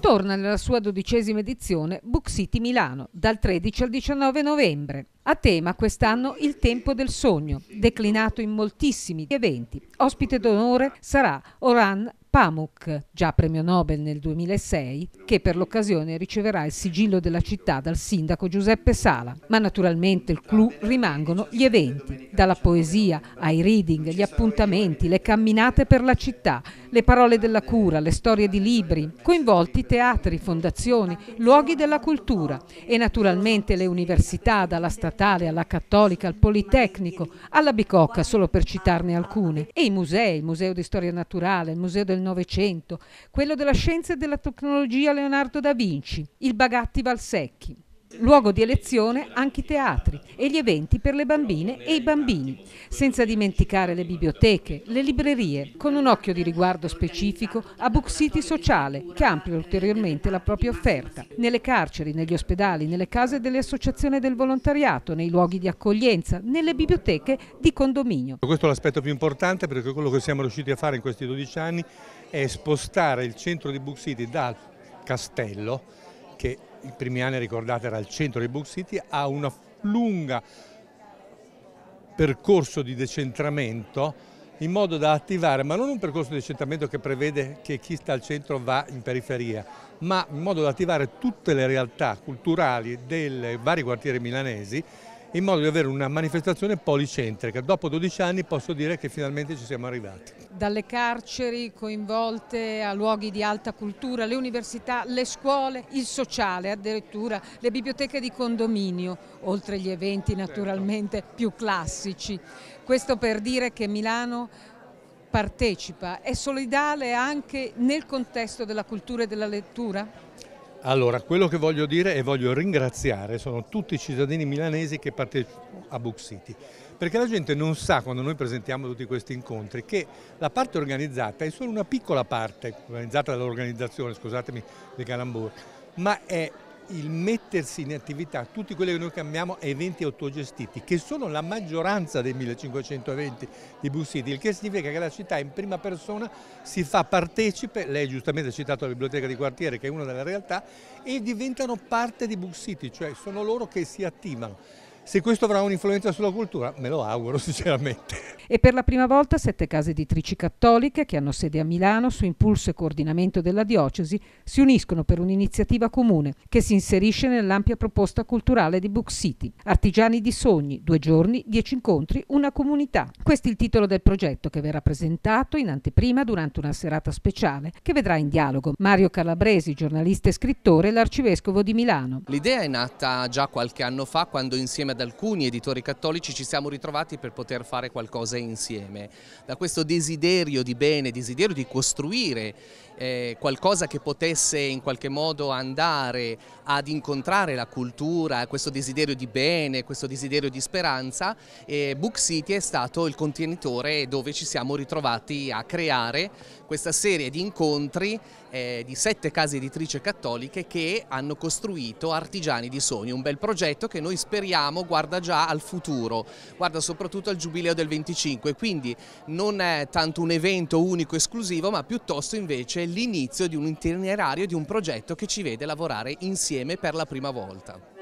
torna nella sua dodicesima edizione Book City Milano dal 13 al 19 novembre. A tema quest'anno il tempo del sogno, declinato in moltissimi eventi. Ospite d'onore sarà Oran Pamuk, già premio Nobel nel 2006, che per l'occasione riceverà il sigillo della città dal sindaco Giuseppe Sala. Ma naturalmente il clou rimangono gli eventi, dalla poesia ai reading, gli appuntamenti, le camminate per la città, le parole della cura, le storie di libri, coinvolti teatri, fondazioni, luoghi della cultura e naturalmente le università, dalla statale alla cattolica, al Politecnico, alla Bicocca, solo per citarne alcune, e i musei, il Museo di Storia Naturale, il Museo del del Novecento, quello della scienza e della tecnologia Leonardo da Vinci, il Bagatti Valsecchi luogo di elezione anche i teatri e gli eventi per le bambine e i bambini, senza dimenticare le biblioteche, le librerie, con un occhio di riguardo specifico a Book City Sociale, che amplia ulteriormente la propria offerta, nelle carceri, negli ospedali, nelle case delle associazioni del volontariato, nei luoghi di accoglienza, nelle biblioteche di condominio. Questo è l'aspetto più importante perché quello che siamo riusciti a fare in questi 12 anni è spostare il centro di Book City dal castello che i primi anni ricordate era al centro di Book City, ha un lungo percorso di decentramento in modo da attivare, ma non un percorso di decentramento che prevede che chi sta al centro va in periferia, ma in modo da attivare tutte le realtà culturali dei vari quartieri milanesi in modo di avere una manifestazione policentrica. Dopo 12 anni posso dire che finalmente ci siamo arrivati. Dalle carceri coinvolte a luoghi di alta cultura, le università, le scuole, il sociale addirittura, le biblioteche di condominio, oltre gli eventi certo. naturalmente certo. più classici. Questo per dire che Milano partecipa, è solidale anche nel contesto della cultura e della lettura? Allora, quello che voglio dire e voglio ringraziare sono tutti i cittadini milanesi che partecipano a Book City, perché la gente non sa quando noi presentiamo tutti questi incontri che la parte organizzata è solo una piccola parte, organizzata dall'organizzazione, scusatemi, di Calambur, ma è il mettersi in attività, tutti quelli che noi chiamiamo eventi autogestiti, che sono la maggioranza dei 1520 di Busidi, il che significa che la città in prima persona si fa partecipe, lei giustamente ha citato la biblioteca di quartiere che è una delle realtà, e diventano parte di Book City, cioè sono loro che si attivano. Se questo avrà un'influenza sulla cultura, me lo auguro sinceramente e per la prima volta sette case editrici cattoliche che hanno sede a Milano su impulso e coordinamento della diocesi si uniscono per un'iniziativa comune che si inserisce nell'ampia proposta culturale di Book City. Artigiani di sogni, due giorni, dieci incontri, una comunità. Questo è il titolo del progetto che verrà presentato in anteprima durante una serata speciale che vedrà in dialogo Mario Calabresi, giornalista e scrittore, e l'arcivescovo di Milano. L'idea è nata già qualche anno fa quando insieme ad alcuni editori cattolici ci siamo ritrovati per poter fare qualcosa insieme, da questo desiderio di bene, desiderio di costruire eh, qualcosa che potesse in qualche modo andare ad incontrare la cultura, questo desiderio di bene, questo desiderio di speranza e eh, Book City è stato il contenitore dove ci siamo ritrovati a creare questa serie di incontri eh, di sette case editrici cattoliche che hanno costruito Artigiani di Sogni, un bel progetto che noi speriamo guarda già al futuro, guarda soprattutto al giubileo del 25 2005, quindi non è tanto un evento unico esclusivo ma piuttosto invece l'inizio di un itinerario, di un progetto che ci vede lavorare insieme per la prima volta.